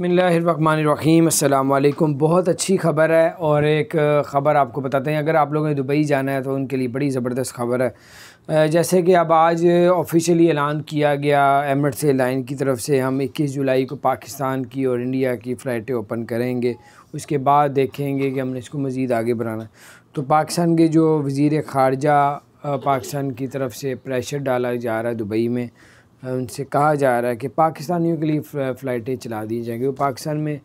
बसमीम अल्लाम बहुत अच्छी ख़बर है और एक ख़बर आपको बताते हैं अगर आप लोगों ने दुबई जाना है तो उनके लिए बड़ी ज़बरदस्त ख़बर है जैसे कि अब आज ऑफिशियली ऐलान किया गया एमरट्स एयरलाइन की तरफ से हम 21 जुलाई को पाकिस्तान की और इंडिया की फ़्लाइटें ओपन करेंगे उसके बाद देखेंगे कि हमने इसको मज़ीद आगे बढ़ाना तो पाकिस्तान के जो वज़ी ख़ारजा पाकिस्तान की तरफ से प्रेशर डाला जा रहा है दुबई में उनसे कहा जा रहा है कि पाकिस्तानियों के लिए फ़्लाइटें चला दी जाएंगी पाकिस्तान में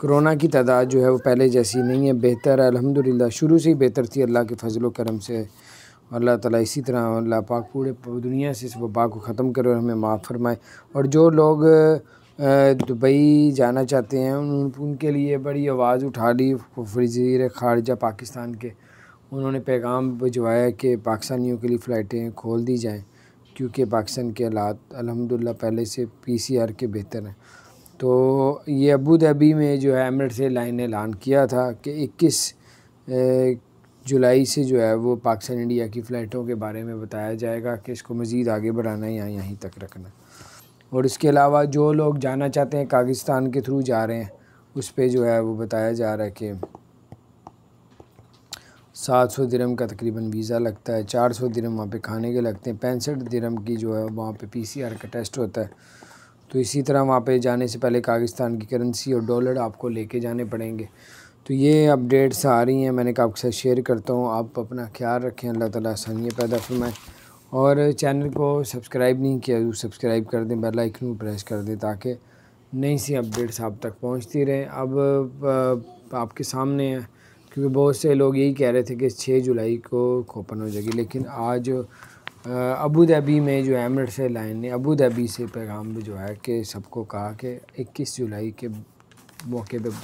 कोरोना की तादाद जो है वो पहले जैसी नहीं है बेहतर है अलहमदिल्ला शुरू से ही बेहतर थी अल्लाह के फजल करम से और अल्लाह ताला इसी तरह अल्लाह पाक पूरे दुनिया से इस वबा को ख़त्म करे और हमें माफ़ फरमाए और जो लोग दुबई जाना चाहते हैं उन, उनके लिए बड़ी आवाज़ उठा ली वजीर खारजा पाकिस्तान के उन्होंने पैगाम भिजवाया कि पाकिस्तानियों के लिए फ़्लाइटें खोल दी जाएँ क्योंकि पाकिस्तान के हालात अलहमदिल्ला पहले से पीसीआर के बेहतर हैं तो ये अबू धाबी में जो है से लाइन ने ऐलान किया था कि 21 जुलाई से जो है वो पाकिस्तान इंडिया की फ़्लाइटों के बारे में बताया जाएगा कि इसको मज़ीद आगे बढ़ाना या यहीं तक रखना और इसके अलावा जो लोग जाना चाहते हैं कागिस्तान के थ्रू जा रहे हैं उस पर जो है वो बताया जा रहा है कि सात सौ दिरम का तकरीबन वीज़ा लगता है चार सौ दिरम वहाँ पे खाने के लगते हैं पैंसठ दिरम की जो है वहाँ पे पीसीआर का टेस्ट होता है तो इसी तरह वहाँ पे जाने से पहले कागिस्तान की करेंसी और डॉलर आपको लेके जाने पड़ेंगे तो ये अपडेट्स आ रही हैं मैंने कहा आपके साथ शेयर करता हूँ आप अपना ख्याल रखें अल्लाह ताला आसानी पैदा फरमाएँ और चैनल को सब्सक्राइब नहीं किया जो सब्सक्राइब कर दें बेल आइकन प्रेस कर दें ताकि नई सी अपडेट्स आप तक पहुँचती रहें अब आपके सामने है क्योंकि बहुत से लोग यही कह रहे थे कि छः जुलाई को खोपन हो जाएगी लेकिन आज अबू धाबी में जो से लाइन ने अबू धाबी से पैगाम भिजवाया कि सबको कहा कि इक्कीस जुलाई के मौके पर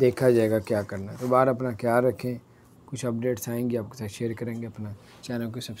देखा जाएगा क्या करना है तो बार अपना ख्याल रखें कुछ अपडेट्स आएंगे आपके साथ शेयर करेंगे अपना चैनल को सब्सक्राइब